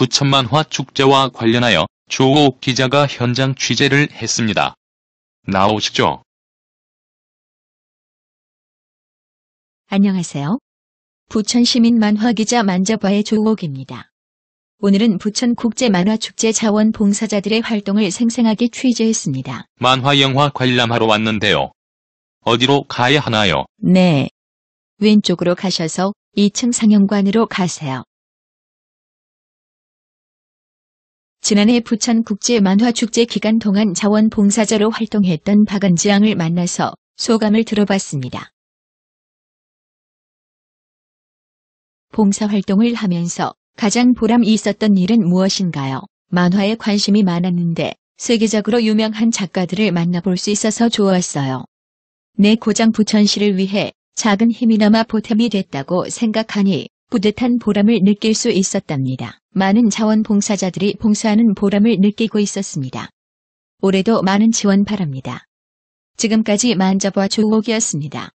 부천만화 축제와 관련하여 조옥 기자가 현장 취재를 했습니다. 나오시죠. 안녕하세요. 부천시민 만화기자 만자바의 조옥입니다. 오늘은 부천국제만화축제 자원봉사자들의 활동을 생생하게 취재했습니다. 만화 영화 관람하러 왔는데요. 어디로 가야 하나요? 네. 왼쪽으로 가셔서 2층 상영관으로 가세요. 지난해 부천 국제 만화축제 기간 동안 자원봉사자로 활동했던 박은지양을 만나서 소감을 들어봤습니다. 봉사활동을 하면서 가장 보람 있었던 일은 무엇인가요? 만화에 관심이 많았는데 세계적으로 유명한 작가들을 만나볼 수 있어서 좋았어요. 내 고장 부천시를 위해 작은 힘이나마 보탬이 됐다고 생각하니 뿌듯한 보람을 느낄 수 있었답니다. 많은 자원봉사자들이 봉사하는 보람을 느끼고 있었습니다. 올해도 많은 지원 바랍니다. 지금까지 만자바 조옥이었습니다.